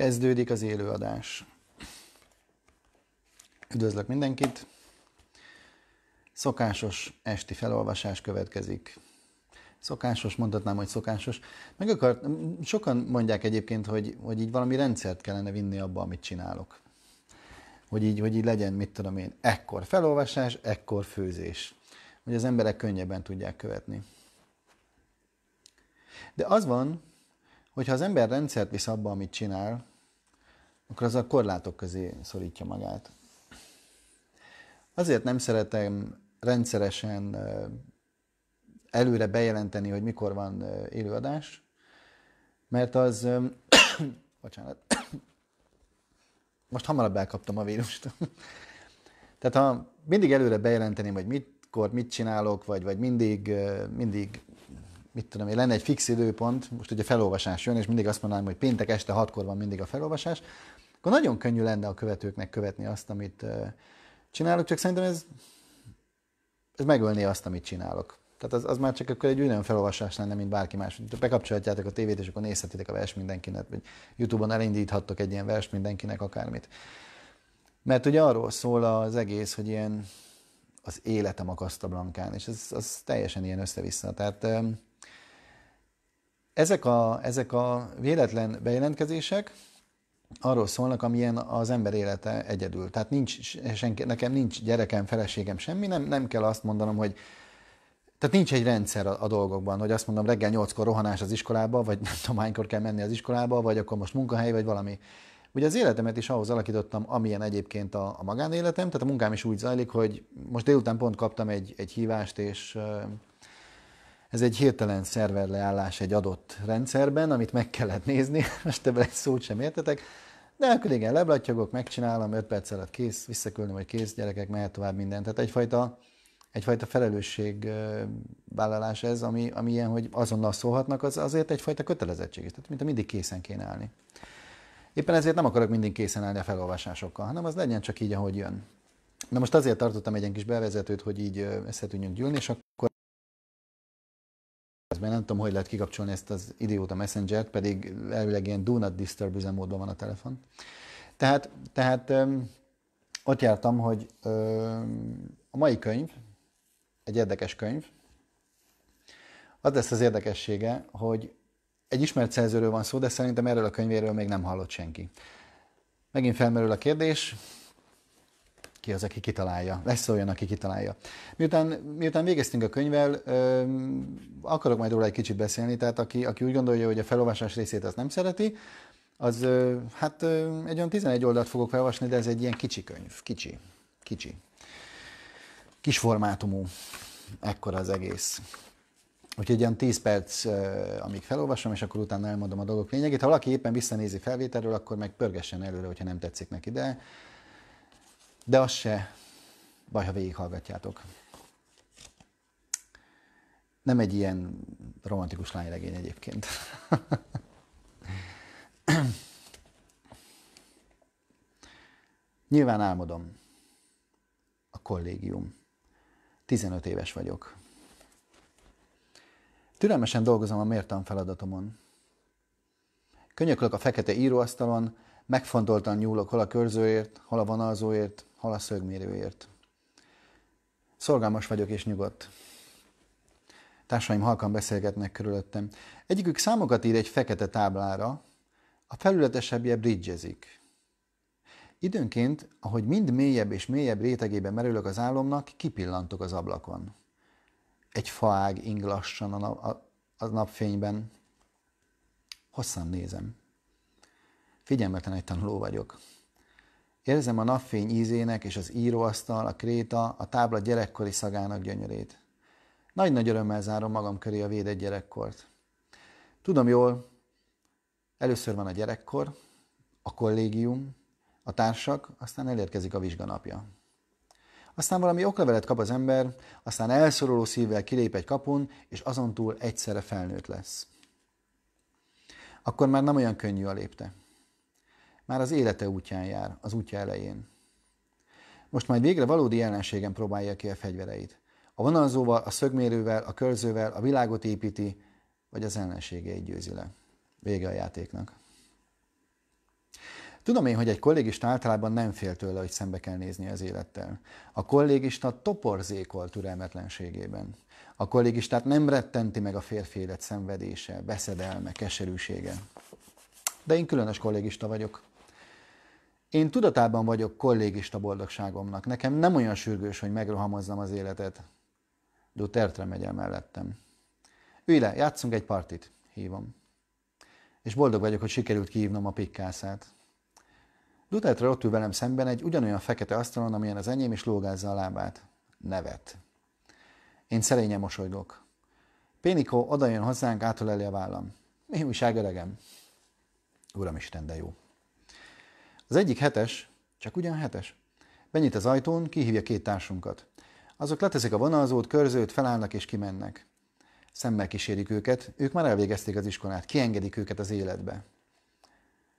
Kezdődik az élőadás. Üdvözlök mindenkit! Szokásos esti felolvasás következik. Szokásos, mondhatnám, hogy szokásos. Meg akart, sokan mondják egyébként, hogy, hogy így valami rendszert kellene vinni abba, amit csinálok. Hogy így, hogy így legyen, mit tudom én, ekkor felolvasás, ekkor főzés. Hogy az emberek könnyebben tudják követni. De az van, hogyha az ember rendszert visz abba, amit csinál, akkor az a korlátok közé szorítja magát. Azért nem szeretem rendszeresen előre bejelenteni, hogy mikor van élőadás, mert az... bocsánat. Most hamarabb elkaptam a vírust. Tehát ha mindig előre bejelenteném, hogy mikor, mit csinálok, vagy, vagy mindig, mindig mit tudom én, lenne egy fix időpont, most ugye felolvasás jön, és mindig azt mondanám, hogy péntek este hatkor van mindig a felolvasás, akkor nagyon könnyű lenne a követőknek követni azt, amit csinálok, csak szerintem ez, ez megölné azt, amit csinálok. Tehát az, az már csak akkor egy olyan felolvasás lenne, mint bárki más. Bekapcsolhatjátok a tévét, és akkor nézhetitek a vers mindenkinek, vagy Youtube-on elindíthattok egy ilyen vers mindenkinek akármit. Mert ugye arról szól az egész, hogy ilyen az életem a kasztablankán, és ez az teljesen ilyen össze-vissza. Tehát ezek a, ezek a véletlen bejelentkezések, arról szólnak, amilyen az ember élete egyedül. Tehát nincs, senki, nekem nincs gyerekem, feleségem, semmi, nem, nem kell azt mondanom, hogy tehát nincs egy rendszer a, a dolgokban, hogy azt mondom, reggel 8-kor rohanás az iskolába, vagy nem tudom, hánykor kell menni az iskolába, vagy akkor most munkahely, vagy valami. Ugye az életemet is ahhoz alakítottam, amilyen egyébként a, a magánéletem, tehát a munkám is úgy zajlik, hogy most délután pont kaptam egy, egy hívást, és ez egy hirtelen szerverleállás egy adott rendszerben, amit meg kellett nézni, most ebben egy szót sem értetek, de akkor igen, leblatyogok, megcsinálom, 5 perc alatt kész, visszaküldöm, hogy kész, gyerekek, mehet tovább minden. Tehát egyfajta, egyfajta felelősségvállalás ez, ami, ami ilyen, hogy azonnal szólhatnak, az azért egyfajta kötelezettség is. Tehát mint a mindig készen kéne állni. Éppen ezért nem akarok mindig készen állni a felolvasásokkal, hanem az legyen csak így, ahogy jön. Na most azért tartottam egy ilyen kis bevezetőt, hogy így összetűnjünk gyűlni, és akkor mert nem tudom, hogy lehet kikapcsolni ezt az idióta messenger pedig elvileg ilyen do not disturb üzemmódban van a telefon. Tehát, tehát ott jártam, hogy a mai könyv, egy érdekes könyv, az lesz az érdekessége, hogy egy ismert szerzőről van szó, de szerintem erről a könyvéről még nem hallott senki. Megint felmerül a kérdés, ki az, aki kitalálja. Lesz olyan, aki kitalálja. Miután, miután végeztünk a könyvvel, akarok majd róla egy kicsit beszélni, tehát aki, aki úgy gondolja, hogy a felolvasás részét az nem szereti, az ö, hát ö, egy olyan 11 oldalt fogok felolvasni, de ez egy ilyen kicsi könyv, kicsi, kicsi. Kis formátumú, ekkora az egész. Úgyhogy egy ilyen 10 perc, amíg felolvasom, és akkor utána elmondom a dolgok lényegét. Ha valaki éppen visszanézi felvételről, akkor meg pörgessen előre, hogyha nem tetszik neki, de de az se baj, ha végighallgatjátok. Nem egy ilyen romantikus lányregény egyébként. Nyilván álmodom. A kollégium. 15 éves vagyok. Türelmesen dolgozom a mértan feladatomon. Könyöklök a fekete íróasztalon, megfontoltan nyúlok hol a körzőért, hol a vonalzóért, hol a szögmérőért. Szorgalmas vagyok és nyugodt. Társaim halkan beszélgetnek körülöttem. Egyikük számokat ír egy fekete táblára, a felületesebbje bridgezik. Időnként, ahogy mind mélyebb és mélyebb rétegében merülök az álomnak, kipillantok az ablakon. Egy faág ing lassan a, nap, a, a napfényben. Hosszan nézem. Figyelmetlen egy tanuló vagyok. Érzem a napfény ízének és az íróasztal, a kréta, a tábla gyerekkori szagának gyönyörét. Nagy-nagy örömmel zárom magam köré a védett gyerekkort. Tudom jól, először van a gyerekkor, a kollégium, a társak, aztán elérkezik a vizsganapja. Aztán valami oklevelet kap az ember, aztán elszoruló szívvel kilép egy kapun, és azon túl egyszerre felnőtt lesz. Akkor már nem olyan könnyű a lépte már az élete útján jár, az útja elején. Most majd végre valódi ellenségen próbálja ki a fegyvereit. A vonalzóval, a szögmérővel, a körzővel a világot építi, vagy az ellenségeit győzi le. Vége a játéknak. Tudom én, hogy egy kollégista általában nem fél tőle, hogy szembe kell nézni az élettel. A kollégista toporzékol türelmetlenségében. A kollégistát nem rettenti meg a férfi élet szenvedése, beszedelme, keserűsége. De én különös kollégista vagyok. Én tudatában vagyok kollégista boldogságomnak. Nekem nem olyan sürgős, hogy megrohamozzam az életet. Dutertre megy el mellettem. Ülj le, játszunk egy partit, hívom. És boldog vagyok, hogy sikerült kihívnom a pikkászát. Dutertre ott ül velem szemben egy ugyanolyan fekete asztalon, amilyen az enyém, és lógázza a lábát. Nevet. Én szerényen mosolygok. Pénikó odajön hozzánk, átöleli a vállam. Mi újság, öregem? Uramisten, de jó. Az egyik hetes, csak ugyan hetes, benyit az ajtón, kihívja két társunkat. Azok leteszik a vonalzót, körzőt, felállnak és kimennek. Szemmel kísérik őket, ők már elvégezték az iskolát, kiengedik őket az életbe.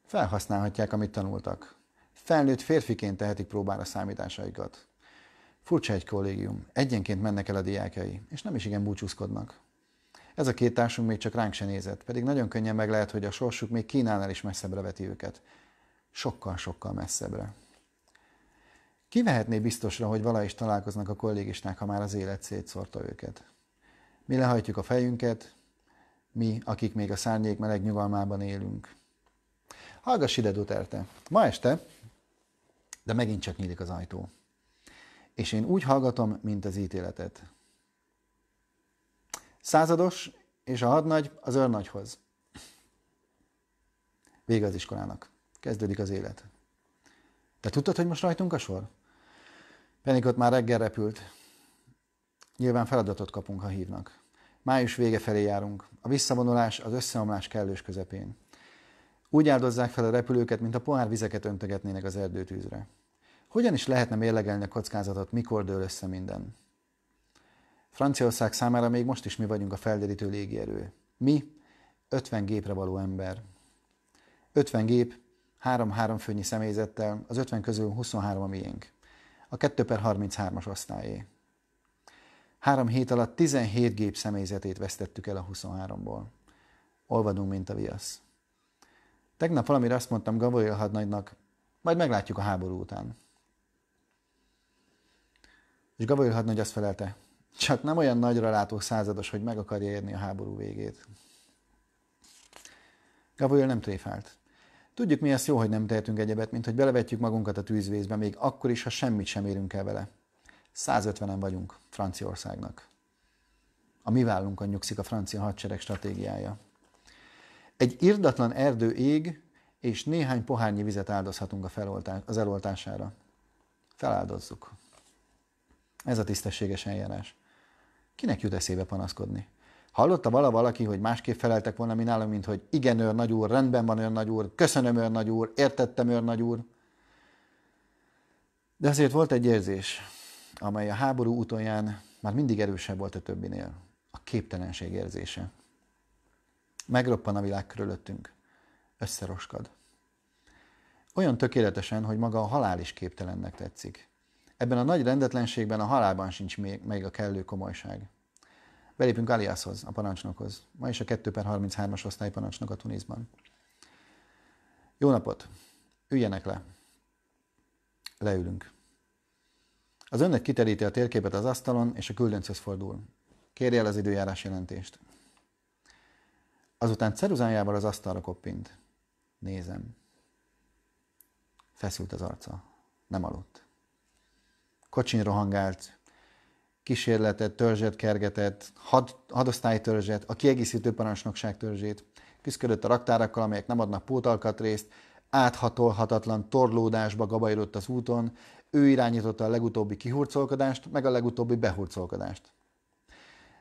Felhasználhatják, amit tanultak. Felnőtt férfiként tehetik próbára számításaikat. Furcsa egy kollégium. Egyenként mennek el a diákjai, és nem is igen búcsúzkodnak. Ez a két társunk még csak ránk se nézett, pedig nagyon könnyen meg lehet, hogy a sorsuk még Kínánál is messzebbre veti őket sokkal-sokkal messzebbre. Ki vehetné biztosra, hogy vala is találkoznak a kollégisták, ha már az élet szétszórta őket? Mi lehajtjuk a fejünket, mi, akik még a szárnyék meleg nyugalmában élünk. Hallgass ide, Duterte! Ma este, de megint csak nyílik az ajtó. És én úgy hallgatom, mint az ítéletet. Százados és a hadnagy az őrnagyhoz. Vége az iskolának kezdődik az élet. Te tudtad, hogy most rajtunk a sor? Penikot már reggel repült. Nyilván feladatot kapunk, ha hívnak. Május vége felé járunk. A visszavonulás az összeomlás kellős közepén. Úgy áldozzák fel a repülőket, mint a pohár vizeket öntögetnének az erdőtűzre. Hogyan is lehetne mérlegelni a kockázatot, mikor dől össze minden? Franciaország számára még most is mi vagyunk a felderítő légierő. Mi, 50 gépre való ember. 50 gép három-három főnyi személyzettel, az 50 közül 23 a miénk. A 2 per 33-as osztályé. Három hét alatt 17 gép személyzetét vesztettük el a 23-ból. Olvadunk, mint a viasz. Tegnap valamire azt mondtam Gabriel hadnagynak, majd meglátjuk a háború után. És Gabriel hadnagy azt felelte, csak nem olyan nagyra látó százados, hogy meg akarja érni a háború végét. Gabriel nem tréfált. Tudjuk mi ezt jó, hogy nem tehetünk egyebet, mint hogy belevetjük magunkat a tűzvészbe, még akkor is, ha semmit sem érünk el vele. 150-en vagyunk Franciaországnak. A mi vállunkon nyugszik a francia hadsereg stratégiája. Egy irdatlan erdő ég, és néhány pohárnyi vizet áldozhatunk a feloltás, az eloltására. Feláldozzuk. Ez a tisztességes eljárás. Kinek jut eszébe panaszkodni? Hallotta vala valaki, hogy másképp feleltek volna mi nálam, mint hogy igen, nagy úr, rendben van nagy úr, köszönöm nagy úr, értettem nagy úr. De azért volt egy érzés, amely a háború utolján már mindig erősebb volt a többinél, a képtelenség érzése. Megroppan a világ körülöttünk, összeroskad. Olyan tökéletesen, hogy maga a halál is képtelennek tetszik. Ebben a nagy rendetlenségben a halálban sincs még, még a kellő komolyság. Belépünk Aliashoz, a parancsnokhoz. Ma is a 2 per 33-as osztály parancsnok a Tunisban. Jó napot! Üljenek le! Leülünk. Az önnek kiteríti a térképet az asztalon, és a küldönchöz fordul. Kérje el az időjárás jelentést. Azután ceruzájával az asztalra koppint. Nézem. Feszült az arca. Nem aludt. Kocsin rohangált, kísérletet, törzset kergetett, had, törzset, a kiegészítő parancsnokság törzsét, küzdködött a raktárakkal, amelyek nem adnak pótalkatrészt, áthatolhatatlan torlódásba gabajodott az úton, ő irányította a legutóbbi kihurcolkodást, meg a legutóbbi behurcolkodást.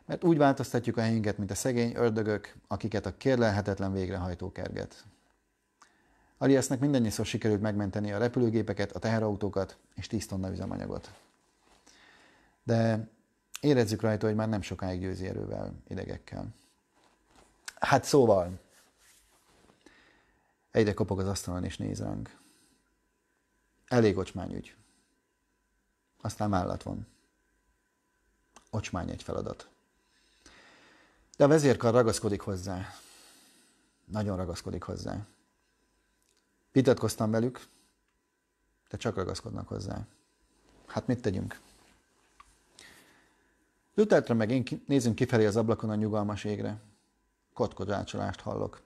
Mert úgy változtatjuk a helyünket, mint a szegény ördögök, akiket a kérlelhetetlen végrehajtó kerget. Ariasnak mindennyiszor sikerült megmenteni a repülőgépeket, a teherautókat és 10 tonna üzemanyagot de érezzük rajta, hogy már nem sokáig győzi erővel, idegekkel. Hát szóval, egyre kopog az asztalon és néz ránk. Elég ügy. Aztán vállat van. Ocsmány egy feladat. De a vezérkar ragaszkodik hozzá. Nagyon ragaszkodik hozzá. Vitatkoztam velük, de csak ragaszkodnak hozzá. Hát mit tegyünk? Luthertről meg én nézünk kifelé az ablakon a nyugalmas égre. Kotkodrácsolást hallok.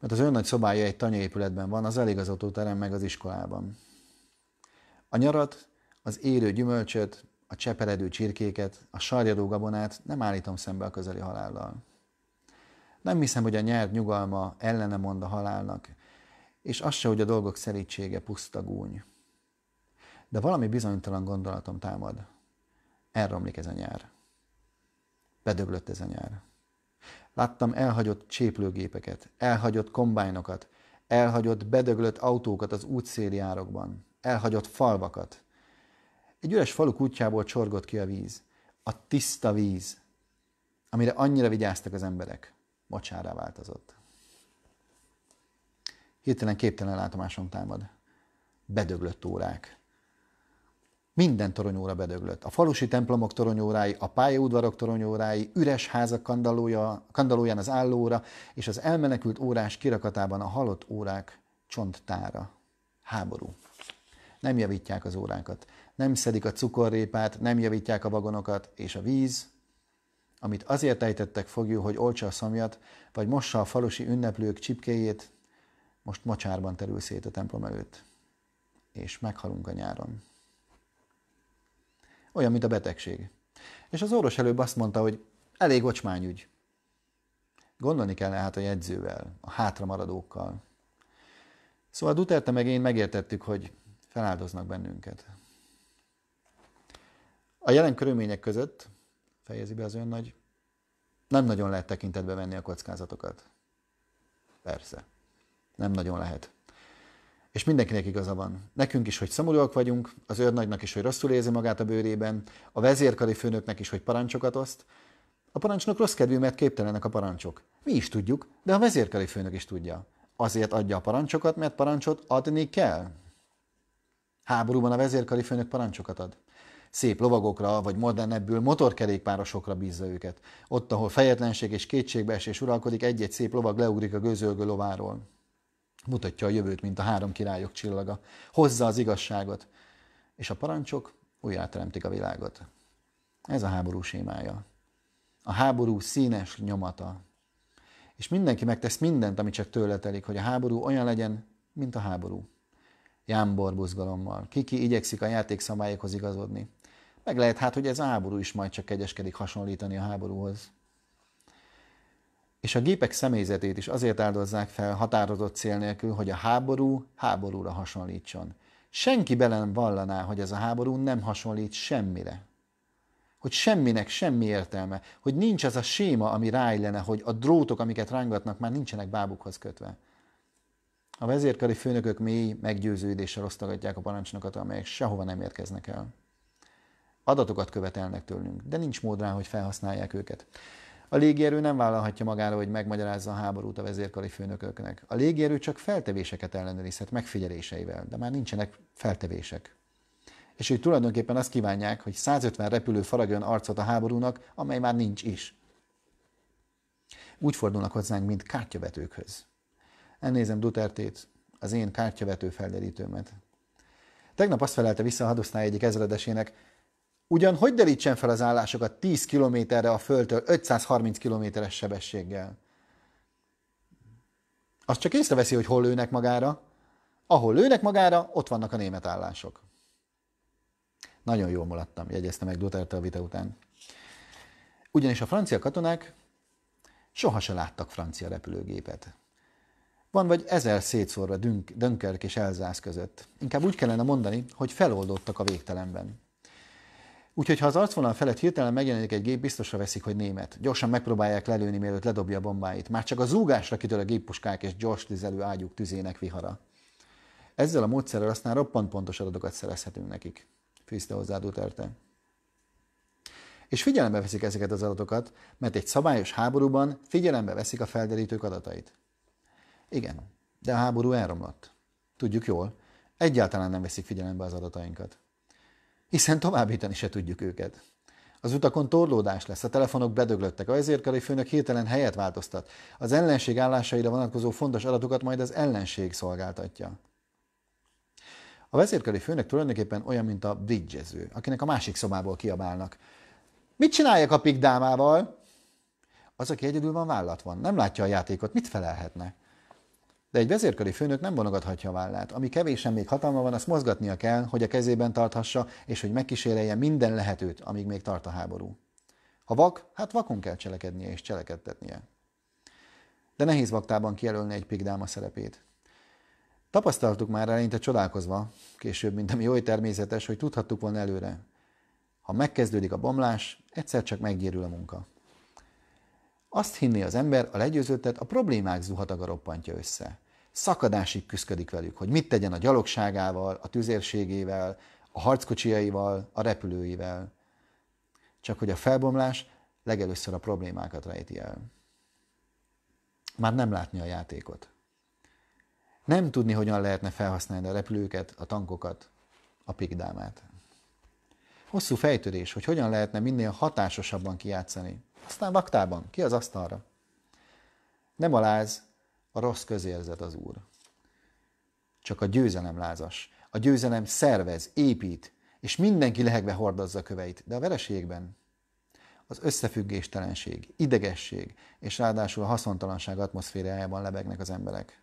Mert az nagy szobája egy tanyépületben van, az eligazotó terem meg az iskolában. A nyarat, az érő gyümölcsöt, a cseperedő csirkéket, a sarjadó gabonát nem állítom szembe a közeli halállal. Nem hiszem, hogy a nyert nyugalma ellene mond a halálnak, és az se, hogy a dolgok szerítsége puszta gúny. De valami bizonytalan gondolatom támad. Elromlik ez a nyár. Bedöblött ez a nyár. Láttam elhagyott cséplőgépeket, elhagyott kombájnokat, elhagyott bedöglött autókat az útszéli árokban, elhagyott falvakat. Egy üres falu kutyából csorgott ki a víz. A tiszta víz, amire annyira vigyáztak az emberek. mocsára változott. Hirtelen képtelen látomásom támad. Bedöglött órák, minden toronyóra bedöglött. A falusi templomok toronyórái, a pályaudvarok toronyórái, üres házak kandallója, kandallóján az állóra, és az elmenekült órás kirakatában a halott órák csonttára. Háború. Nem javítják az órákat, nem szedik a cukorrépát, nem javítják a vagonokat, és a víz, amit azért ejtettek fogjuk, hogy olcsa a szomjat, vagy mossa a falusi ünneplők csipkéjét, most mocsárban terül szét a templom előtt. És meghalunk a nyáron. Olyan, mint a betegség. És az orvos előbb azt mondta, hogy elég ocsmányügy. Gondolni kell hát a jegyzővel, a hátramaradókkal. Szóval Duterte meg én megértettük, hogy feláldoznak bennünket. A jelen körülmények között, fejezi be az nagy. nem nagyon lehet tekintetbe venni a kockázatokat. Persze. Nem nagyon lehet. És mindenkinek igaza van. Nekünk is, hogy szomorúak vagyunk, az őrnagynak is, hogy rosszul érzi magát a bőrében, a vezérkari főnöknek is, hogy parancsokat oszt. A parancsnok rossz kedvű, mert képtelenek a parancsok. Mi is tudjuk, de a vezérkari főnök is tudja. Azért adja a parancsokat, mert parancsot adni kell. Háborúban a vezérkari főnök parancsokat ad. Szép lovagokra, vagy modernebbül motorkerékpárosokra bízza őket. Ott, ahol fejetlenség és kétségbeesés uralkodik, egy-egy szép lovag leugrik a gőzölgő lováról mutatja a jövőt, mint a három királyok csillaga, hozza az igazságot, és a parancsok újjáteremtik a világot. Ez a háború sémája. A háború színes nyomata. És mindenki megtesz mindent, ami csak tőle telik, hogy a háború olyan legyen, mint a háború. Jámbor buzgalommal. Kiki igyekszik a játékszabályokhoz igazodni. Meg lehet hát, hogy ez a háború is majd csak kegyeskedik hasonlítani a háborúhoz és a gépek személyzetét is azért áldozzák fel határozott cél nélkül, hogy a háború háborúra hasonlítson. Senki bele nem vallaná, hogy ez a háború nem hasonlít semmire. Hogy semminek semmi értelme, hogy nincs az a séma, ami ráillene, hogy a drótok, amiket rángatnak, már nincsenek bábukhoz kötve. A vezérkari főnökök mély meggyőződéssel osztogatják a parancsnokat, amelyek sehova nem érkeznek el. Adatokat követelnek tőlünk, de nincs mód rá, hogy felhasználják őket. A légierő nem vállalhatja magára, hogy megmagyarázza a háborút a vezérkari főnököknek. A légierő csak feltevéseket ellenőrizhet megfigyeléseivel, de már nincsenek feltevések. És hogy tulajdonképpen azt kívánják, hogy 150 repülő faragjon arcot a háborúnak, amely már nincs is. Úgy fordulnak hozzánk, mint kártyavetőkhöz. Elnézem Dutertét, az én kártyavető felderítőmet. Tegnap azt felelte vissza a hadosztály egyik ezredesének, Ugyan hogy derítsen fel az állásokat 10 kilométerre a földtől 530 kilométeres sebességgel? Azt csak észreveszi, hogy hol lőnek magára. Ahol lőnek magára, ott vannak a német állások. Nagyon jól mulattam, jegyezte meg Duterte a vita után. Ugyanis a francia katonák soha se láttak francia repülőgépet. Van vagy ezer szétszórva Dönkerk és Elzász között. Inkább úgy kellene mondani, hogy feloldottak a végtelenben. Úgyhogy ha az arcvonal felett hirtelen megjelenik egy gép, biztosra veszik, hogy német. Gyorsan megpróbálják lelőni, mielőtt ledobja a bombáit. Már csak a zúgásra kitör a géppuskák és gyors tüzelő ágyuk tüzének vihara. Ezzel a módszerrel aztán roppant pontos adatokat szerezhetünk nekik. Fűzte hozzá Duterte. És figyelembe veszik ezeket az adatokat, mert egy szabályos háborúban figyelembe veszik a felderítők adatait. Igen, de a háború elromlott. Tudjuk jól, egyáltalán nem veszik figyelembe az adatainkat hiszen továbbítani se tudjuk őket. Az utakon torlódás lesz, a telefonok bedöglöttek, a főnök hirtelen helyet változtat. Az ellenség állásaira vonatkozó fontos adatokat majd az ellenség szolgáltatja. A vezérkari főnök tulajdonképpen olyan, mint a bridgező, akinek a másik szobából kiabálnak. Mit csinálják a pikdámával? Az, aki egyedül van, vállat van, nem látja a játékot, mit felelhetne? De egy vezérkari főnök nem vonogathatja a vállát. Ami kevésen még hatalma van, azt mozgatnia kell, hogy a kezében tarthassa, és hogy megkísérelje minden lehetőt, amíg még tart a háború. Ha vak, hát vakon kell cselekednie és cselekedtetnie. De nehéz vaktában kijelölni egy pigdáma szerepét. Tapasztaltuk már eleinte csodálkozva, később, mint ami oly természetes, hogy tudhattuk volna előre. Ha megkezdődik a bomlás, egyszer csak meggyérül a munka. Azt hinni az ember, a legyőzöttet a problémák zuhataga roppantja össze. Szakadásig küzdik velük, hogy mit tegyen a gyalogságával, a tüzérségével, a harckocsiaival, a repülőivel. Csak hogy a felbomlás legelőször a problémákat rejti el. Már nem látni a játékot. Nem tudni, hogyan lehetne felhasználni a repülőket, a tankokat, a pigdámát. Hosszú fejtörés, hogy hogyan lehetne minél hatásosabban kijátszani aztán vaktában, ki az asztalra. Nem a láz, a rossz közérzet az Úr. Csak a győzelem lázas. A győzelem szervez, épít, és mindenki lehegve hordozza köveit, de a vereségben az összefüggéstelenség, idegesség és ráadásul a haszontalanság atmoszférájában lebegnek az emberek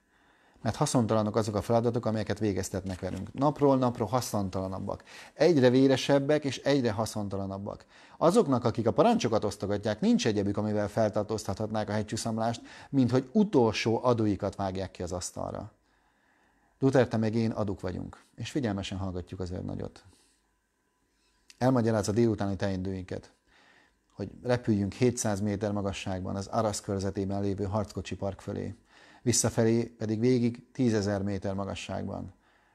mert haszontalanok azok a feladatok, amelyeket végeztetnek velünk. Napról napról haszontalanabbak. Egyre véresebbek és egyre haszontalanabbak. Azoknak, akik a parancsokat osztogatják, nincs egyebük, amivel feltartóztathatnák a hegycsúszamlást, mint hogy utolsó adóikat vágják ki az asztalra. Duterte meg én aduk vagyunk, és figyelmesen hallgatjuk az őrnagyot. Elmagyarázza délutáni teendőinket hogy repüljünk 700 méter magasságban az Arasz körzetében lévő harckocsi park fölé visszafelé pedig végig tízezer méter magasságban.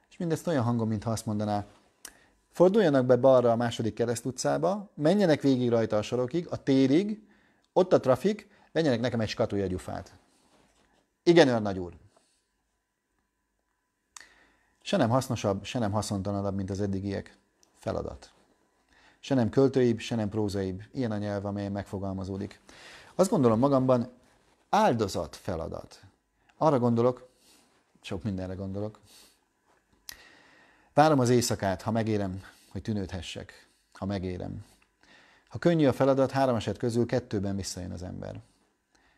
És mindezt olyan hangon, mintha azt mondaná, forduljanak be balra a második kereszt utcába, menjenek végig rajta a sorokig, a térig, ott a trafik, menjenek nekem egy skatúja gyufát. Igen, nagy úr. Se nem hasznosabb, se nem haszontalanabb, mint az eddigiek. Feladat. Se nem költőibb, se nem prózaibb. Ilyen a nyelv, amelyen megfogalmazódik. Azt gondolom magamban, áldozat feladat. Arra gondolok, sok mindenre gondolok. Várom az éjszakát, ha megérem, hogy tűnődhessek, ha megérem. Ha könnyű a feladat, három eset közül kettőben visszajön az ember.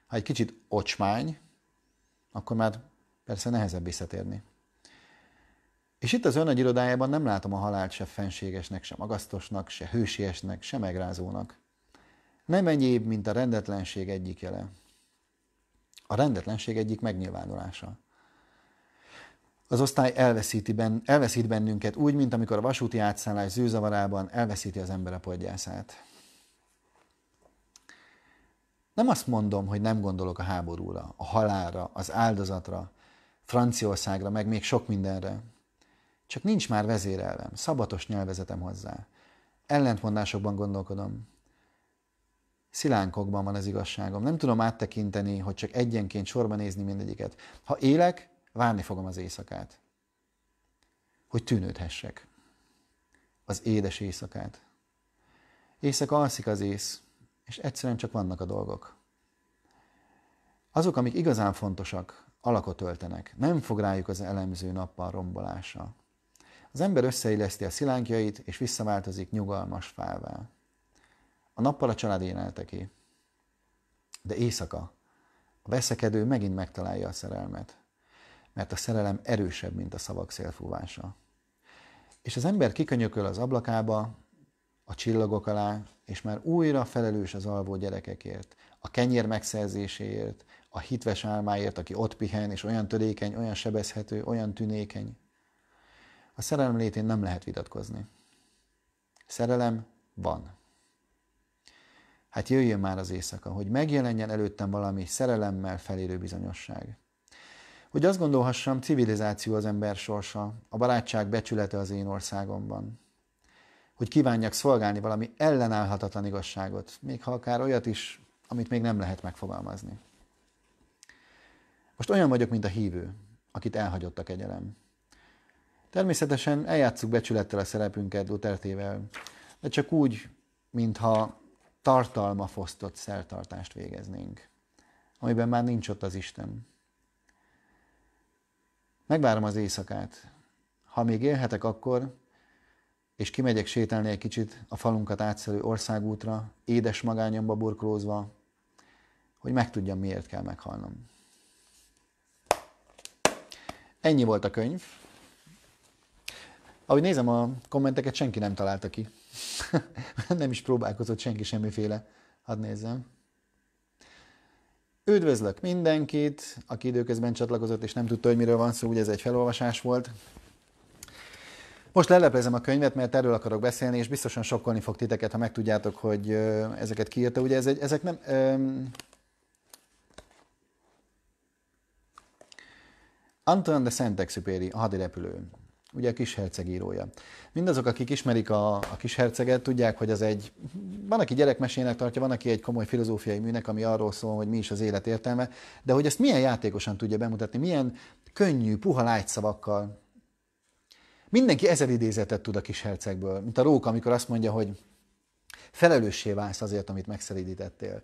Ha egy kicsit ocsmány, akkor már persze nehezebb visszatérni. És itt az önagy irodájában nem látom a halált se fenségesnek, se magasztosnak, se hősiesnek, se megrázónak. Nem egyéb, mint a rendetlenség egyik jele, a rendetlenség egyik megnyilvánulása. Az osztály elveszíti ben, elveszít bennünket úgy, mint amikor a vasúti átszállás zűzavarában elveszíti az ember a podgyászát. Nem azt mondom, hogy nem gondolok a háborúra, a halára, az áldozatra, Franciaországra, meg még sok mindenre. Csak nincs már vezérelvem, szabatos nyelvezetem hozzá. Ellentmondásokban gondolkodom szilánkokban van az igazságom. Nem tudom áttekinteni, hogy csak egyenként sorban nézni mindegyiket. Ha élek, várni fogom az éjszakát. Hogy tűnődhessek. Az édes éjszakát. Éjszaka alszik az ész, és egyszerűen csak vannak a dolgok. Azok, amik igazán fontosak, alakot öltenek. Nem fog rájuk az elemző nappal rombolása. Az ember összeilleszti a szilánkjait, és visszaváltozik nyugalmas fává. A nappal a család énelteké. De éjszaka. A veszekedő megint megtalálja a szerelmet. Mert a szerelem erősebb, mint a szavak szélfúvása. És az ember kikönyököl az ablakába, a csillagok alá, és már újra felelős az alvó gyerekekért, a kenyér megszerzéséért, a hitves álmáért, aki ott pihen, és olyan törékeny, olyan sebezhető, olyan tünékeny. A szerelem létén nem lehet vitatkozni. Szerelem van. Hát jöjjön már az éjszaka, hogy megjelenjen előttem valami szerelemmel felérő bizonyosság. Hogy azt gondolhassam, civilizáció az ember sorsa, a barátság becsülete az én országomban. Hogy kívánjak szolgálni valami ellenállhatatlan igazságot, még ha akár olyat is, amit még nem lehet megfogalmazni. Most olyan vagyok, mint a hívő, akit elhagyott a kegyelem. Természetesen eljátszuk becsülettel a szerepünket Dutertével, de csak úgy, mintha tartalma fosztott szertartást végeznénk, amiben már nincs ott az Isten. Megvárom az éjszakát. Ha még élhetek akkor, és kimegyek sétálni egy kicsit a falunkat átszelő országútra, édes magányomba burkolózva, hogy megtudjam, miért kell meghalnom. Ennyi volt a könyv. Ahogy nézem a kommenteket, senki nem találta ki. nem is próbálkozott senki semmiféle. Hadd nézzem. Üdvözlök mindenkit, aki időközben csatlakozott és nem tudta, hogy miről van szó, ugye ez egy felolvasás volt. Most leleplezem a könyvet, mert erről akarok beszélni, és biztosan sokkolni fog titeket, ha megtudjátok, hogy ezeket kiírta. Ugye ez egy, ezek nem... Um, Antoine de Saint-Exupéry, a hadirepülő ugye a kisherceg írója. Mindazok, akik ismerik a, a kisherceget, tudják, hogy ez egy, van, aki gyerekmesének tartja, van, aki egy komoly filozófiai műnek, ami arról szól, hogy mi is az élet értelme, de hogy ezt milyen játékosan tudja bemutatni, milyen könnyű, puha lágyszavakkal. Mindenki ezer idézetet tud a kishercegből, mint a róka, amikor azt mondja, hogy felelőssé válsz azért, amit megszerítettél.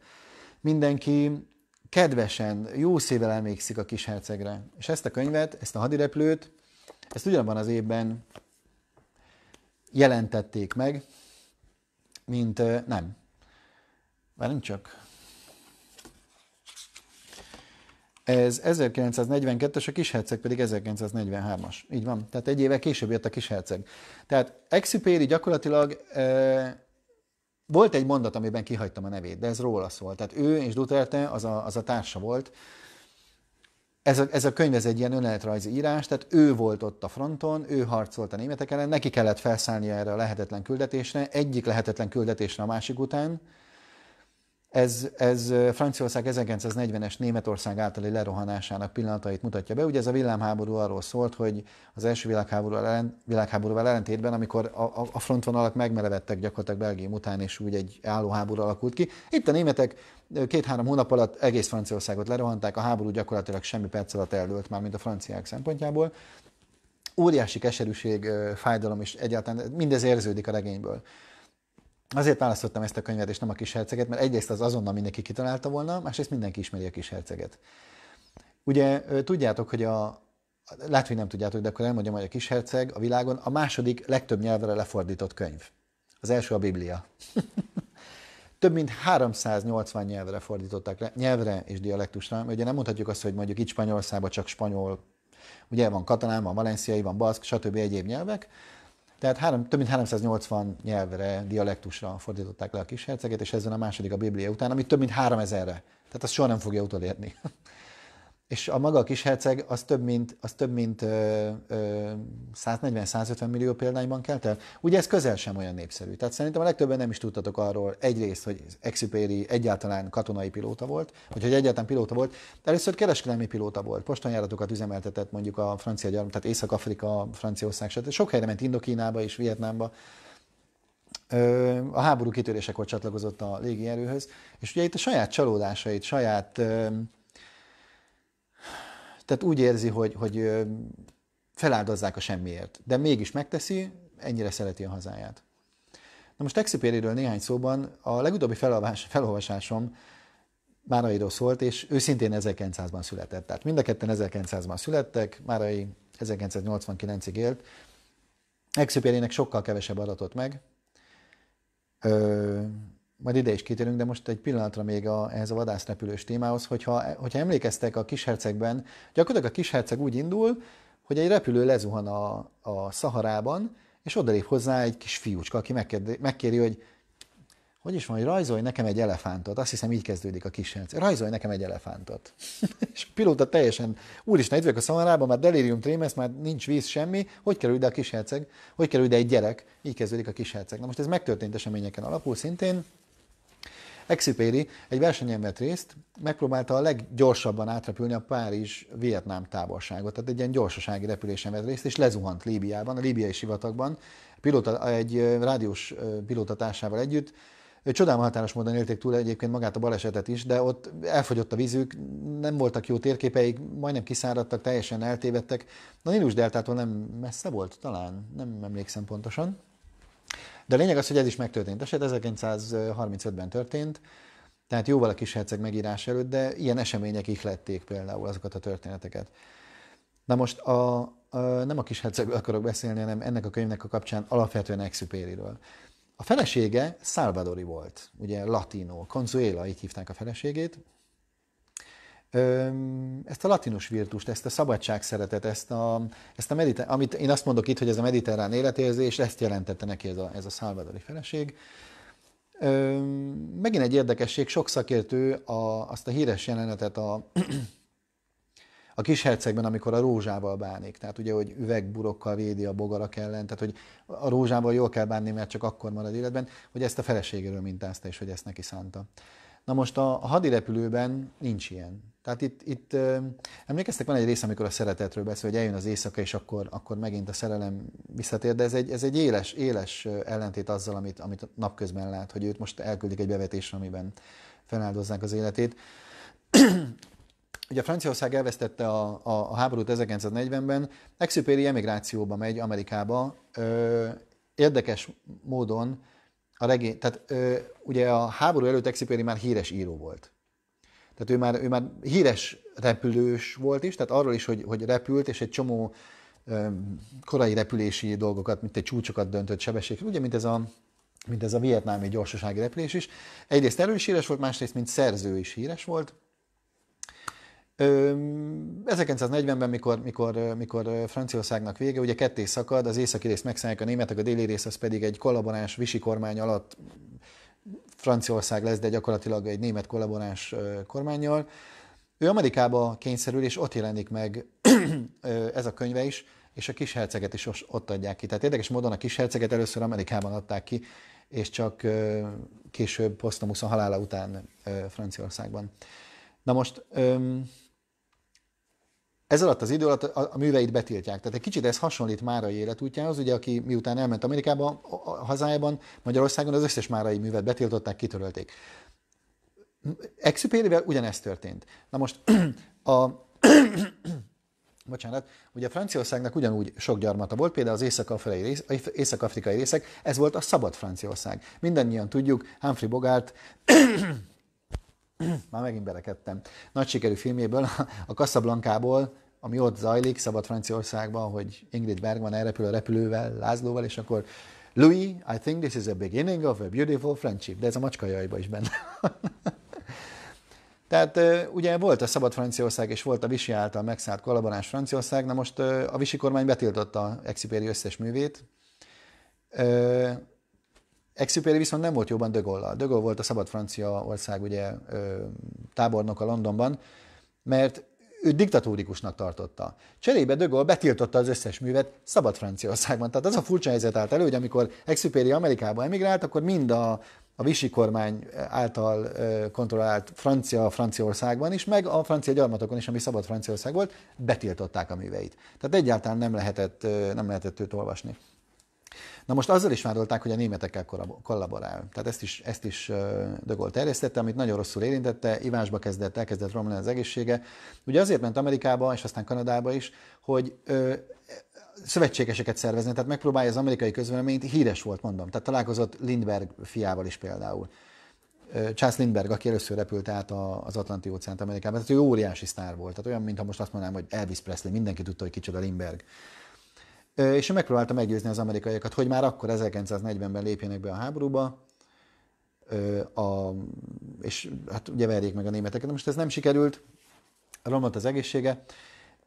Mindenki kedvesen, jó szével emlékszik a kishercegre. És ezt a könyvet, ezt a hadireplőt. Ezt ugyanabban az évben jelentették meg, mint nem. Várjunk csak. Ez 1942-es, a kisherceg pedig 1943-as. Így van. Tehát egy éve később jött a kisherceg. Tehát Exupéri gyakorlatilag eh, volt egy mondat, amiben kihagytam a nevét, de ez róla szólt. Tehát ő és Duterte az a, az a társa volt, ez a, ez a könyv ez egy ilyen önéletrajzi írás, tehát ő volt ott a fronton, ő harcolt a németek ellen, neki kellett felszállnia erre a lehetetlen küldetésre, egyik lehetetlen küldetésre a másik után, ez, ez Franciaország 1940-es Németország általi lerohanásának pillanatait mutatja be. Ugye ez a villámháború arról szólt, hogy az első világháború ellen, világháborúval ellentétben, amikor a, a, a frontvonalak megmelevettek gyakorlatilag Belgium után, és úgy egy álló háború alakult ki. Itt a németek két-három hónap alatt egész Franciaországot lerohanták, a háború gyakorlatilag semmi perc alatt eldőlt már, mint a franciák szempontjából óriási keserűség, fájdalom, és egyáltalán mindez érződik a regényből. Azért választottam ezt a könyvet, és nem a kis herceget, mert egyrészt az azonnal mindenki kitalálta volna, másrészt mindenki ismeri a kis herceget. Ugye tudjátok, hogy a, lehet, hogy nem tudjátok, de akkor elmondjam, hogy a kis herceg a világon a második legtöbb nyelvre lefordított könyv. Az első a Biblia. több mint 380 nyelvre fordították le, nyelvre és dialektusra. Ugye nem mondhatjuk azt, hogy mondjuk itt Spanyolországban csak spanyol, ugye van katalán, van valenciai, van baszk, stb. egyéb nyelvek, tehát három, több mint 380 nyelvre, dialektusra fordították le a kisherceget, és ezen a második a Biblia után, ami több mint 3000-re. Tehát azt soha nem fogja utolérni és a maga a kis herceg az több mint, az több mint 140-150 millió példányban kelt el. Ugye ez közel sem olyan népszerű. Tehát szerintem a legtöbben nem is tudtatok arról egyrészt, hogy Exupéry egyáltalán katonai pilóta volt, vagy hogy egyáltalán pilóta volt. Először kereskedelmi pilóta volt, postanjáratokat üzemeltetett mondjuk a francia gyarmat, tehát Észak-Afrika, Franciaország, stb. Sok helyre ment Indokínába és Vietnámba. A háború kitörésekor csatlakozott a légierőhöz, és ugye itt a saját csalódásait, saját tehát úgy érzi, hogy, hogy feláldozzák a semmiért, de mégis megteszi, ennyire szereti a hazáját. Na most Exupéryről néhány szóban, a legutóbbi felolvas, felolvasásom Márairól szólt, és ő szintén 1900-ban született. Tehát mind a ketten 1900-ban születtek, Márai 1989-ig élt. Exupérynek sokkal kevesebb adatot meg. Ö, majd ide is kitérünk, de most egy pillanatra még a, ehhez a vadászrepülős témához, hogyha, hogyha emlékeztek a kishercegben, gyakorlatilag a kisherceg úgy indul, hogy egy repülő lezuhan a, a Szaharában, és odalép hozzá egy kis fiúcska, aki megkérdi, megkéri hogy hogy is van, hogy rajzolj nekem egy elefántot. Azt hiszem, így kezdődik a kis herceg. Rajzolj nekem egy elefántot. és a pilóta teljesen, úristen, itt vagyok a szamarában, már delirium trémesz, már nincs víz, semmi. Hogy kerül ide a kis herceg? Hogy kerül ide egy gyerek? Így kezdődik a kis herceg. Na most ez megtörtént eseményeken alapul szintén. Exipéri egy versenyen vett részt, megpróbálta a leggyorsabban átrepülni a Párizs-Vietnám távolságot, tehát egy ilyen gyorsasági repülésen vett részt, és lezuhant Líbiában, a líbiai sivatagban, pilota, egy rádiós pilótatásával együtt, határos módon élték túl egyébként magát a balesetet is, de ott elfogyott a vízük, nem voltak jó térképeik, majdnem kiszáradtak, teljesen eltévedtek. A Nílus deltától nem messze volt talán, nem emlékszem pontosan. De a lényeg az, hogy ez is megtörtént eset, 1935-ben történt, tehát jóval a kis herceg megírás előtt, de ilyen események is lették például azokat a történeteket. Na most a, a, nem a kis hercegről akarok beszélni, hanem ennek a könyvnek a kapcsán alapvetően Exupériről. A felesége Salvadori volt, ugye latino, Consuela, így hívták a feleségét, ezt a latinus virtust, ezt a szabadságszeretet, ezt a, ezt a mediter- amit én azt mondok itt, hogy ez a mediterrán életérzés, ezt jelentette neki ez a, ez a szálvadori feleség. Megint egy érdekesség, sok szakértő a, azt a híres jelenetet a, a kishercegben, amikor a rózsával bánik, tehát ugye, hogy üvegburokkal védi a bogarak ellen, tehát hogy a rózsával jól kell bánni, mert csak akkor marad életben, hogy ezt a feleségéről mintázta, és hogy ezt neki szánta. Na most a, a hadirepülőben nincs ilyen. Tehát itt, itt emlékeztek, van egy rész, amikor a szeretetről beszél, hogy eljön az éjszaka, és akkor, akkor megint a szerelem visszatér, de ez egy, ez egy éles, éles ellentét azzal, amit, amit napközben lát, hogy őt most elküldik egy bevetésre, amiben feláldozzák az életét. Ugye Franciaország elvesztette a, a, a háborút 1940-ben, exupéri emigrációba megy Amerikába, ö, érdekes módon a regény, tehát ö, ugye a háború előtt Exipéri már híres író volt. Tehát ő már, ő már híres repülős volt is, tehát arról is, hogy, hogy repült, és egy csomó ö, korai repülési dolgokat, mint egy csúcsokat döntött sebesség, ugye, mint ez a mint ez a vietnámi gyorsasági repülés is. Egyrészt erős is híres volt, másrészt, mint szerző is híres volt. 1940-ben, mikor, mikor, mikor Franciaországnak vége, ugye ketté szakad, az északi részt megszállják a németek, a déli rész az pedig egy kollaboráns visi kormány alatt Franciaország lesz, de gyakorlatilag egy német kollaboráns kormányjal. Ő Amerikába kényszerül, és ott jelenik meg ez a könyve is, és a kisherceget is ott adják ki. Tehát érdekes módon a kisherceget először Amerikában adták ki, és csak később, posztomuszon halála után Franciaországban. Na most... Öm, ez alatt az idő alatt a, a műveit betiltják. Tehát egy kicsit ez hasonlít Márai életútjához, ugye, aki miután elment Amerikába, a, a hazájában, Magyarországon az összes Márai művet betiltották, kitörölték. Exupérivel ugyanezt történt. Na most a... Bocsánat, ugye Franciaországnak ugyanúgy sok gyarmata volt, például az észak-afrikai, rész, észak-afrikai részek, ez volt a szabad Franciaország. Mindannyian tudjuk, Humphrey Bogart már megint berekedtem, nagy sikerű filmjéből, a Casablanca-ból, ami ott zajlik, szabad Franciaországban, hogy Ingrid Bergman elrepül a repülővel, Lászlóval, és akkor Louis, I think this is a beginning of a beautiful friendship. De ez a macska jajba is benne. Tehát ugye volt a Szabad Franciaország és volt a Visi által megszállt kollaboráns Franciaország, na most a Visi kormány betiltotta Exipéri összes művét. Exupéry viszont nem volt jobban De gaulle De Gaulle volt a szabad Franciaország ugye, a Londonban, mert ő diktatórikusnak tartotta. Cserébe De Gaulle betiltotta az összes művet szabad Franciaországban. Tehát az a furcsa helyzet állt elő, hogy amikor Exupéry Amerikába emigrált, akkor mind a, a visi kormány által kontrollált francia Franciaországban is, meg a francia gyarmatokon is, ami szabad Franciaország volt, betiltották a műveit. Tehát egyáltalán nem lehetett, nem lehetett őt olvasni. Na most azzal is vádolták, hogy a németekkel kollaborál. Tehát ezt is, ezt is De terjesztette, amit nagyon rosszul érintette, ivásba kezdett, elkezdett romlani az egészsége. Ugye azért ment Amerikába, és aztán Kanadába is, hogy ö, szövetségeseket szervezni, tehát megpróbálja az amerikai közvéleményt, híres volt, mondom. Tehát találkozott Lindberg fiával is például. Charles Lindberg, aki először repült át az Atlanti óceánt Amerikában, tehát ő óriási sztár volt, tehát olyan, mintha most azt mondanám, hogy Elvis Presley, mindenki tudta, hogy kicsoda Lindberg. És én megpróbáltam meggyőzni az amerikaiakat, hogy már akkor 1940-ben lépjenek be a háborúba, a, és hát ugye verjék meg a németeket. Most ez nem sikerült, romlott az egészsége.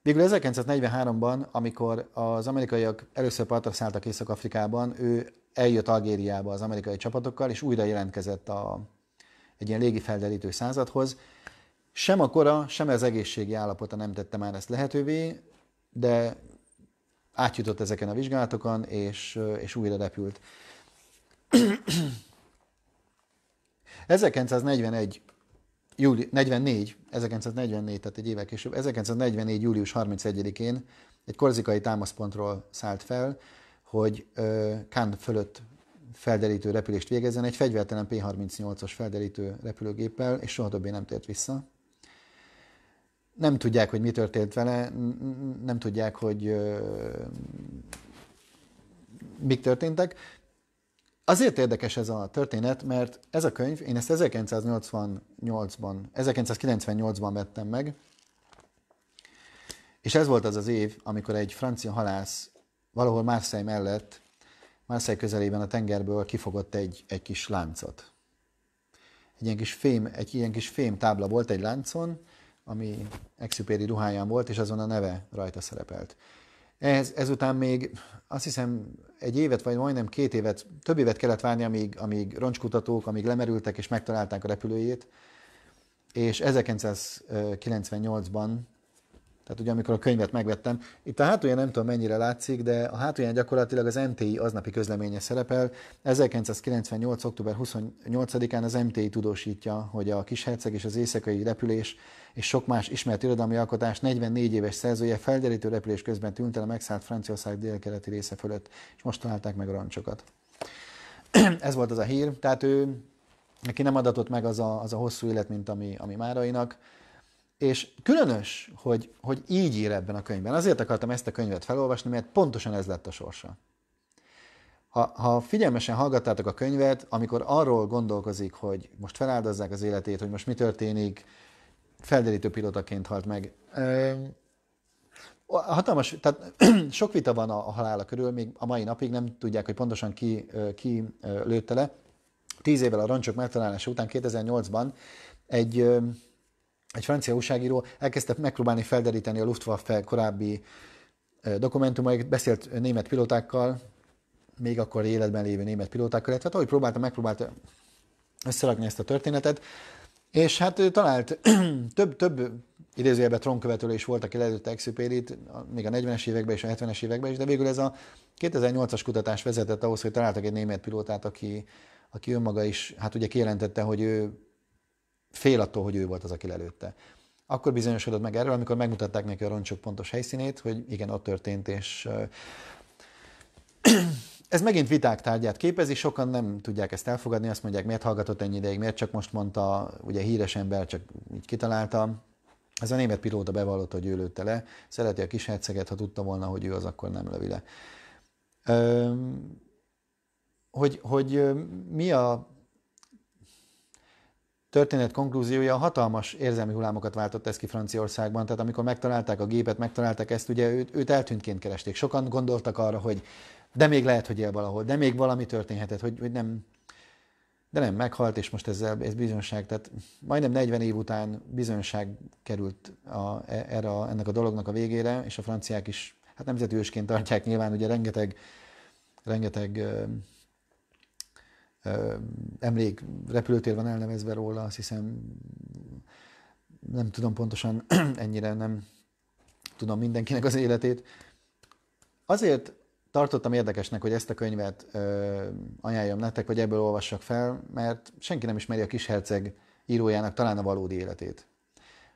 Végül 1943-ban, amikor az amerikaiak először partra szálltak Észak-Afrikában, ő eljött Algériába az amerikai csapatokkal, és újra jelentkezett a, egy ilyen légifelderítő századhoz. Sem a kora, sem az egészségi állapota nem tette már ezt lehetővé, de átjutott ezeken a vizsgálatokon, és, és újra repült. 1941 júli, 44, 1944, tehát egy évek később, 1944. július 31-én egy korzikai támaszpontról szállt fel, hogy Kán fölött felderítő repülést végezzen egy fegyvertelen P-38-as felderítő repülőgéppel, és soha többé nem tért vissza nem tudják, hogy mi történt vele, nem tudják, hogy ö, mik történtek. Azért érdekes ez a történet, mert ez a könyv, én ezt 1988-ban, 1998-ban vettem meg, és ez volt az az év, amikor egy francia halász valahol Marseille mellett, Marseille közelében a tengerből kifogott egy, egy kis láncot. Egy ilyen kis fém, egy ilyen kis fém tábla volt egy láncon, ami Exupéri ruháján volt, és azon a neve rajta szerepelt. Ez, ezután még azt hiszem egy évet, vagy majdnem két évet, több évet kellett várni, amíg, amíg roncskutatók, amíg lemerültek és megtalálták a repülőjét, és 1998-ban tehát ugye amikor a könyvet megvettem, itt a hátulján nem tudom mennyire látszik, de a hátulján gyakorlatilag az MTI aznapi közleménye szerepel. 1998. október 28-án az MTI tudósítja, hogy a Kisherceg és az éjszakai repülés és sok más ismert irodalmi alkotás 44 éves szerzője felderítő repülés közben tűnt el a megszállt Franciaország délkeleti része fölött, és most találták meg a rancsokat. Ez volt az a hír, tehát ő, neki nem adatott meg az a, az a hosszú élet, mint ami, ami Márainak, és különös, hogy, hogy így ír ebben a könyvben. Azért akartam ezt a könyvet felolvasni, mert pontosan ez lett a sorsa. Ha, ha figyelmesen hallgattátok a könyvet, amikor arról gondolkozik, hogy most feláldozzák az életét, hogy most mi történik, felderítő pilotaként halt meg. Hatalmas, tehát sok vita van a, a halála körül, még a mai napig nem tudják, hogy pontosan ki, ki lőtte le. Tíz évvel a roncsok megtalálása után 2008-ban egy egy francia újságíró elkezdte megpróbálni felderíteni a Luftwaffe korábbi dokumentumait, beszélt német pilótákkal, még akkor életben lévő német pilótákkal, illetve hát, ahogy próbálta, megpróbálta összerakni ezt a történetet, és hát ő talált több, több idézőjelben trónkövetőre is voltak, aki lelőtte Exupérit, még a 40-es években és a 70-es években is, de végül ez a 2008-as kutatás vezetett ahhoz, hogy találtak egy német pilótát, aki, aki önmaga is, hát ugye kijelentette, hogy ő fél attól, hogy ő volt az, aki lelőtte. Akkor bizonyosodott meg erről, amikor megmutatták neki a roncsok pontos helyszínét, hogy igen, ott történt, és ez megint viták tárgyát képezi, sokan nem tudják ezt elfogadni, azt mondják, miért hallgatott ennyi ideig, miért csak most mondta, ugye híres ember, csak így kitalálta. Ez a német pilóta bevallotta, hogy ő lőtte le, szereti a kis herceget, ha tudta volna, hogy ő az, akkor nem lövi le. Hogy, hogy mi a történet konklúziója hatalmas érzelmi hullámokat váltott ez ki Franciaországban, tehát amikor megtalálták a gépet, megtalálták ezt, ugye őt, őt eltűntként keresték. Sokan gondoltak arra, hogy de még lehet, hogy él valahol, de még valami történhetett, hogy, hogy nem, de nem, meghalt, és most ezzel ez bizonyság. tehát majdnem 40 év után bizonyság került a, e, erre a, ennek a dolognak a végére, és a franciák is, hát nemzetősként tartják nyilván, ugye rengeteg, rengeteg emlék, repülőtér van elnevezve róla, azt hiszem nem tudom pontosan, ennyire nem tudom mindenkinek az életét. Azért tartottam érdekesnek, hogy ezt a könyvet ö, ajánljam nektek, hogy ebből olvassak fel, mert senki nem ismeri a kisherceg írójának talán a valódi életét.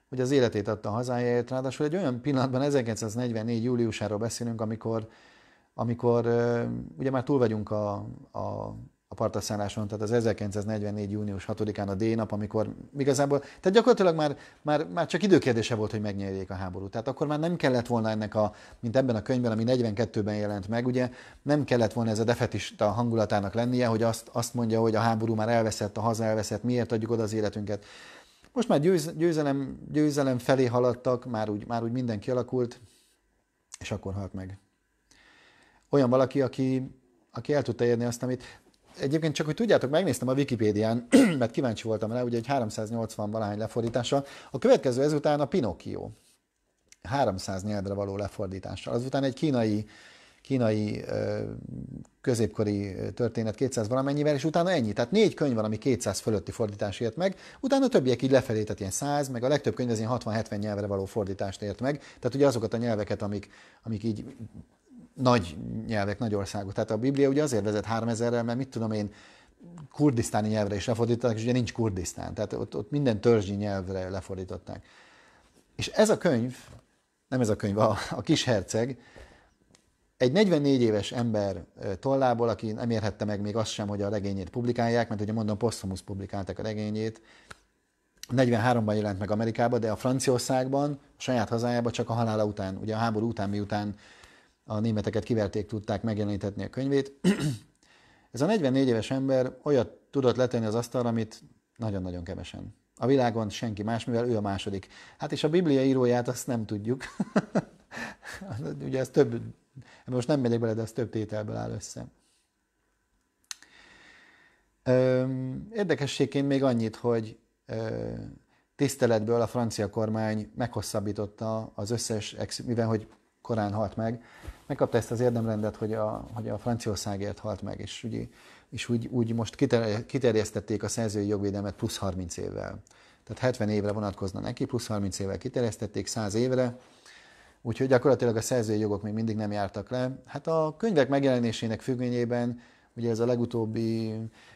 Hogy az életét adta a hazájáért, ráadásul egy olyan pillanatban 1944. júliusáról beszélünk, amikor, amikor ö, ugye már túl vagyunk a, a a partaszálláson, tehát az 1944. június 6-án a D-nap, amikor igazából, tehát gyakorlatilag már, már, már csak időkérdése volt, hogy megnyerjék a háborút. Tehát akkor már nem kellett volna ennek a, mint ebben a könyvben, ami 42-ben jelent meg, ugye nem kellett volna ez a defetista hangulatának lennie, hogy azt, azt mondja, hogy a háború már elveszett, a haza elveszett, miért adjuk oda az életünket. Most már győz, győzelem, győzelem felé haladtak, már úgy, már úgy minden alakult, és akkor halt meg. Olyan valaki, aki, aki el tudta érni azt, amit egyébként csak, hogy tudjátok, megnéztem a Wikipédián, mert kíváncsi voltam rá, ugye egy 380 valahány lefordítással. A következő ezután a Pinocchio. 300 nyelvre való lefordítással. Azután egy kínai, kínai középkori történet 200 valamennyivel, és utána ennyi. Tehát négy könyv van, ami 200 fölötti fordítás ért meg, utána a többiek így lefelé, tehát ilyen 100, meg a legtöbb könyv az ilyen 60-70 nyelvre való fordítást ért meg. Tehát ugye azokat a nyelveket, amik, amik így nagy nyelvek, nagy országok. Tehát a Biblia ugye azért vezet 3000-rel, mert mit tudom én, kurdisztáni nyelvre is lefordították, és ugye nincs kurdisztán, tehát ott, ott minden törzsi nyelvre lefordították. És ez a könyv, nem ez a könyv, a, a kis herceg, egy 44 éves ember tollából, aki nem érhette meg még azt sem, hogy a regényét publikálják, mert ugye mondom, posthumus publikálták a regényét, 43-ban jelent meg Amerikában, de a Franciaországban, a saját hazájában csak a halála után, ugye a háború után, miután a németeket kiverték, tudták megjelenítetni a könyvét. Ez a 44 éves ember olyat tudott letenni az asztalra, amit nagyon-nagyon kevesen. A világon senki más, mivel ő a második. Hát és a Biblia íróját azt nem tudjuk. Ugye ez több, most nem megyek bele, de ez több tételből áll össze. Érdekességként még annyit, hogy tiszteletből a francia kormány meghosszabbította az összes, mivel hogy korán halt meg, megkapta ezt az érdemrendet, hogy a, hogy a Franciaországért halt meg, és, ugye, és úgy, úgy most kiterjesztették a szerzői jogvédelmet plusz 30 évvel. Tehát 70 évre vonatkozna neki, plusz 30 évvel kiterjesztették, 100 évre, úgyhogy gyakorlatilag a szerzői jogok még mindig nem jártak le. Hát a könyvek megjelenésének függvényében, ugye ez a legutóbbi,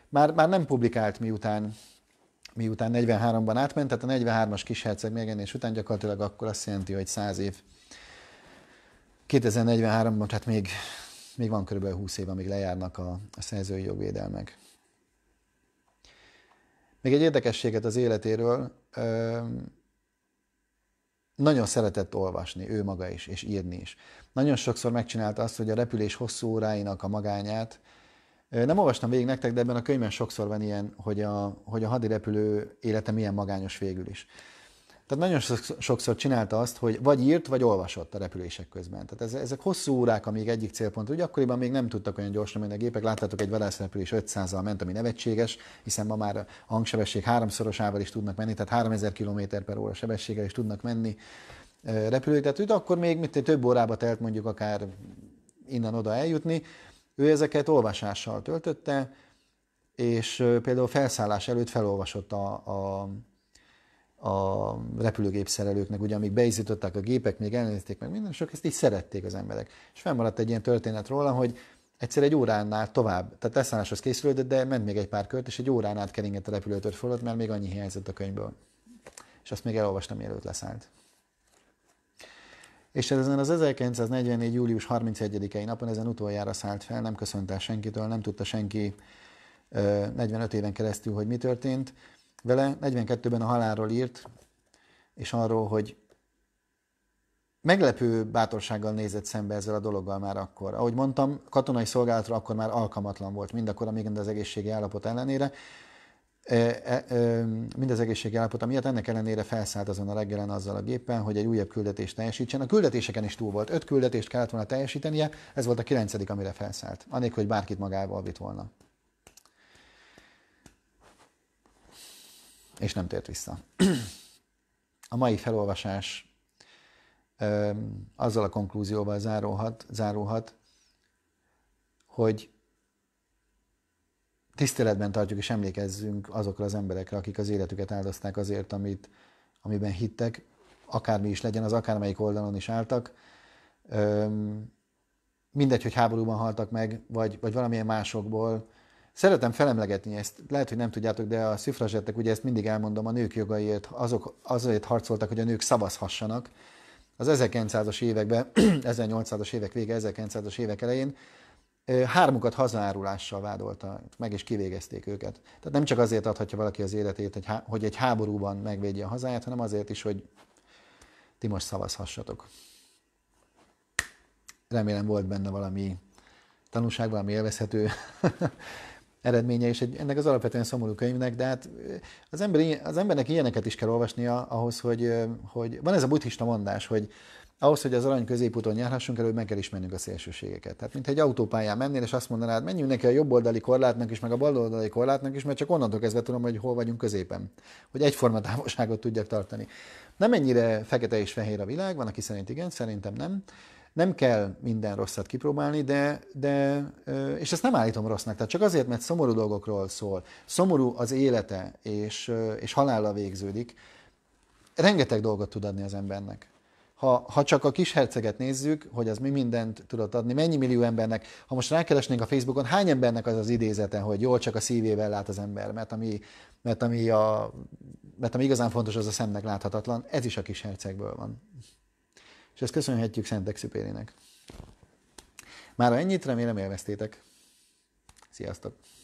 már, már nem publikált miután miután 43-ban átment, tehát a 43-as kisherceg megjelenés után gyakorlatilag akkor azt jelenti, hogy 100 év 2043-ban, tehát még, még van kb. 20 év, amíg lejárnak a, a szerzői jogvédelmek. Még egy érdekességet az életéről, ö, nagyon szeretett olvasni, ő maga is, és írni is. Nagyon sokszor megcsinálta azt, hogy a repülés hosszú óráinak a magányát, nem olvastam végig nektek, de ebben a könyvben sokszor van ilyen, hogy a, hogy a hadirepülő élete milyen magányos végül is. Tehát nagyon sokszor csinálta azt, hogy vagy írt, vagy olvasott a repülések közben. Tehát ezek hosszú órák, amíg egyik célpont, ugye akkoriban még nem tudtak olyan gyorsan menni a gépek. Láttátok, egy vadászrepülés 500-al ment, ami nevetséges, hiszen ma már a hangsebesség háromszorosával is tudnak menni, tehát 3000 km per óra sebességgel is tudnak menni repülők. Tehát őt akkor még mint több órába telt mondjuk akár innen-oda eljutni. Ő ezeket olvasással töltötte, és például felszállás előtt felolvasott a, a a repülőgép szerelőknek, ugye amíg beizították a gépek, még elnézték meg minden, sok ezt így szerették az emberek. És fennmaradt egy ilyen történet róla, hogy egyszer egy óránál tovább, tehát leszálláshoz készülődött, de ment még egy pár kört, és egy órán át keringett a repülőtör fölött, mert még annyi hiányzott a könyvből. És azt még elolvastam, mielőtt leszállt. És ezen az 1944. július 31-i napon ezen utoljára szállt fel, nem köszönt el senkitől, nem tudta senki 45 éven keresztül, hogy mi történt vele, 42-ben a halálról írt, és arról, hogy meglepő bátorsággal nézett szembe ezzel a dologgal már akkor. Ahogy mondtam, katonai szolgálatra akkor már alkalmatlan volt, mindakkor, amíg az egészségi állapot ellenére, e, e, e, az egészségi állapot miatt, ennek ellenére felszállt azon a reggelen azzal a gépen, hogy egy újabb küldetést teljesítsen. A küldetéseken is túl volt, öt küldetést kellett volna teljesítenie, ez volt a kilencedik, amire felszállt, anélkül, hogy bárkit magával vitt volna. és nem tért vissza. A mai felolvasás ö, azzal a konklúzióval zárulhat, zárulhat, hogy tiszteletben tartjuk és emlékezzünk azokra az emberekre, akik az életüket áldozták azért, amit, amiben hittek, akármi is legyen, az akármelyik oldalon is álltak. Ö, mindegy, hogy háborúban haltak meg, vagy, vagy valamilyen másokból, Szeretem felemlegetni ezt, lehet, hogy nem tudjátok, de a szüfrazsettek, ugye ezt mindig elmondom, a nők jogaiért, azok azért harcoltak, hogy a nők szavazhassanak. Az 1900-as években, 1800-as évek vége, 1900-as évek elején hármukat hazárulással vádolta, meg is kivégezték őket. Tehát nem csak azért adhatja valaki az életét, hogy egy háborúban megvédje a hazáját, hanem azért is, hogy ti most szavazhassatok. Remélem volt benne valami tanulság, valami élvezhető eredménye is egy, ennek az alapvetően szomorú könyvnek, de hát az, ember, az embernek ilyeneket is kell olvasnia ahhoz, hogy, hogy van ez a buddhista mondás, hogy ahhoz, hogy az arany középúton járhassunk elő, meg kell ismernünk a szélsőségeket. Tehát, mint egy autópályán mennél, és azt mondanád, menjünk neki a jobb oldali korlátnak is, meg a bal oldali korlátnak is, mert csak onnantól kezdve tudom, hogy hol vagyunk középen. Hogy egyforma távolságot tudjak tartani. Nem ennyire fekete és fehér a világ, van, aki szerint igen, szerintem nem nem kell minden rosszat kipróbálni, de, de, és ezt nem állítom rossznak, tehát csak azért, mert szomorú dolgokról szól, szomorú az élete, és, és halála végződik, rengeteg dolgot tud adni az embernek. Ha, ha csak a kis herceget nézzük, hogy az mi mindent tudott adni, mennyi millió embernek, ha most rákeresnénk a Facebookon, hány embernek az az idézete, hogy jól csak a szívével lát az ember, mert ami, mert ami, a, mert ami igazán fontos, az a szemnek láthatatlan, ez is a kis hercegből van és ezt köszönhetjük Szent Már Mára ennyit, remélem élveztétek. Sziasztok!